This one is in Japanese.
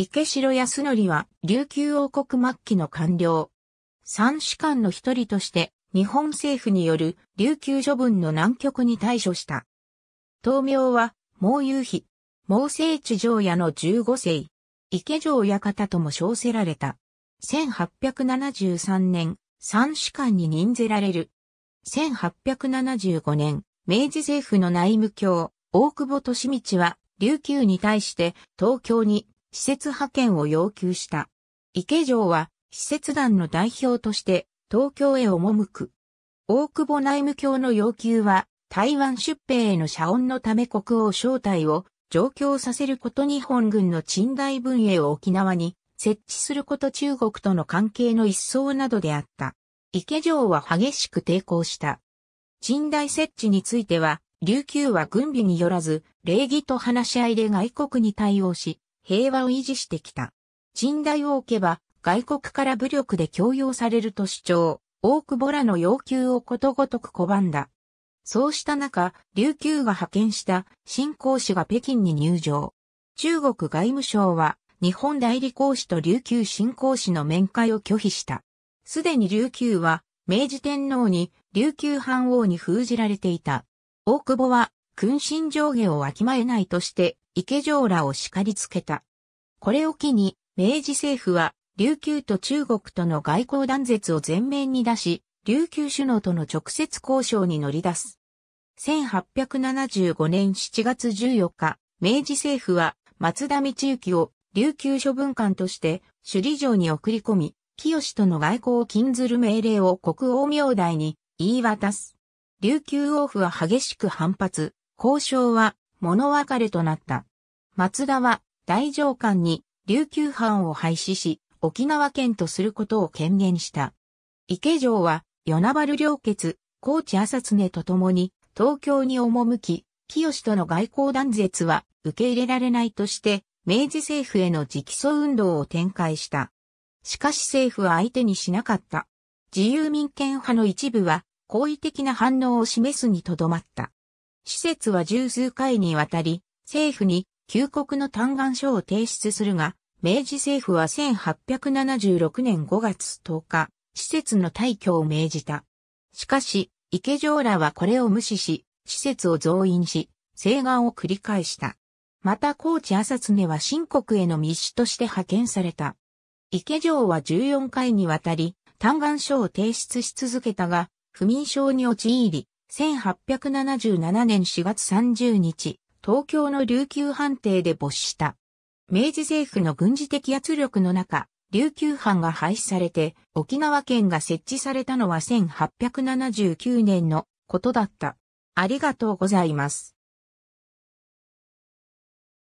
池城康則は琉球王国末期の官僚。三士官の一人として日本政府による琉球処分の難局に対処した。東名は毛夕日、毛聖地上野の15世、池城方とも称せられた。1873年、三士官に任ぜられる。1875年、明治政府の内務卿、大久保利道は琉球に対して東京に施設派遣を要求した。池城は、施設団の代表として、東京へ赴く。大久保内務卿の要求は、台湾出兵への謝恩のため国王招待を上京させること日本軍の賃貸分営を沖縄に設置すること中国との関係の一層などであった。池城は激しく抵抗した。賃貸設置については、琉球は軍備によらず、礼儀と話し合いで外国に対応し、平和を維持してきた。陳代を置けば外国から武力で強要されると主張、大久保らの要求をことごとく拒んだ。そうした中、琉球が派遣した新公使が北京に入場。中国外務省は日本代理公使と琉球新公使の面会を拒否した。すでに琉球は明治天皇に琉球藩王に封じられていた。大久保は君臣上下をわきまえないとして池上らを叱りつけた。これを機に、明治政府は、琉球と中国との外交断絶を全面に出し、琉球首脳との直接交渉に乗り出す。1875年7月14日、明治政府は松田道行を琉球処分官として首里城に送り込み、清との外交を禁ずる命令を国王明代に言い渡す。琉球王府は激しく反発、交渉は物別れとなった。松田は大上官に琉球藩を廃止し、沖縄県とすることを権限した。池城は、与那原良傑、高知朝常と共に、東京に赴き、清との外交断絶は受け入れられないとして、明治政府への直訴運動を展開した。しかし政府は相手にしなかった。自由民権派の一部は、好意的な反応を示すにとどまった。施設は十数回にわたり、政府に旧国の嘆願書を提出するが、明治政府は1876年5月10日、施設の退去を命じた。しかし、池上らはこれを無視し、施設を増員し、請願を繰り返した。また高知朝常は新国への密使として派遣された。池上は14回にわたり、嘆願書を提出し続けたが、不眠症に陥り、1877年4月30日、東京の琉球藩邸で没した。明治政府の軍事的圧力の中、琉球藩が廃止されて、沖縄県が設置されたのは1879年のことだった。ありがとうございます。